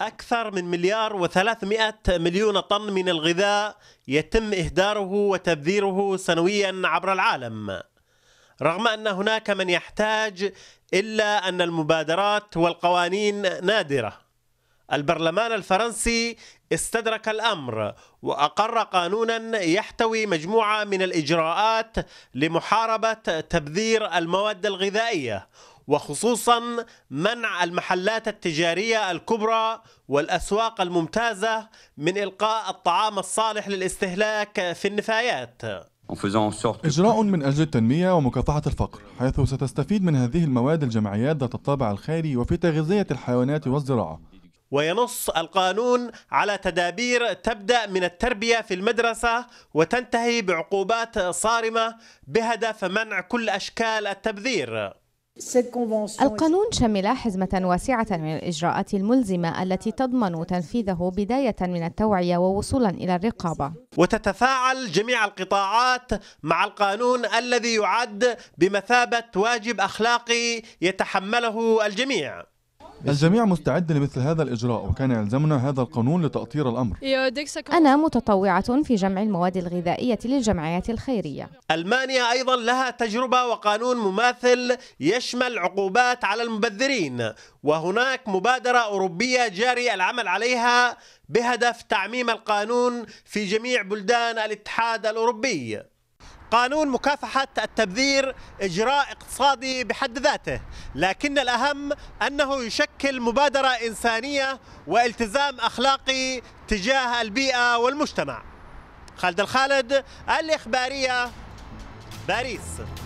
أكثر من مليار و300 مليون طن من الغذاء يتم إهداره وتبذيره سنويا عبر العالم رغم أن هناك من يحتاج إلا أن المبادرات والقوانين نادرة البرلمان الفرنسي استدرك الامر واقر قانونا يحتوي مجموعه من الاجراءات لمحاربه تبذير المواد الغذائيه وخصوصا منع المحلات التجارية الكبرى والأسواق الممتازة من إلقاء الطعام الصالح للاستهلاك في النفايات إجراء من أجل التنمية ومكافحة الفقر حيث ستستفيد من هذه المواد الجمعيات ذات الطابع الخيري وفي تغذية الحيوانات والزراعة وينص القانون على تدابير تبدا من التربيه في المدرسه وتنتهي بعقوبات صارمه بهدف منع كل اشكال التبذير القانون شمل حزمة واسعة من الإجراءات الملزمة التي تضمن تنفيذه بداية من التوعية ووصولا إلى الرقابة وتتفاعل جميع القطاعات مع القانون الذي يعد بمثابة واجب أخلاقي يتحمله الجميع الجميع مستعد لمثل هذا الإجراء وكان يلزمنا هذا القانون لتأطير الأمر أنا متطوعة في جمع المواد الغذائية للجمعيات الخيرية ألمانيا أيضا لها تجربة وقانون مماثل يشمل عقوبات على المبذرين وهناك مبادرة أوروبية جاري العمل عليها بهدف تعميم القانون في جميع بلدان الاتحاد الأوروبي قانون مكافحة التبذير إجراء اقتصادي بحد ذاته لكن الأهم أنه يشكل مبادرة إنسانية والتزام أخلاقي تجاه البيئة والمجتمع خالد الخالد الإخبارية باريس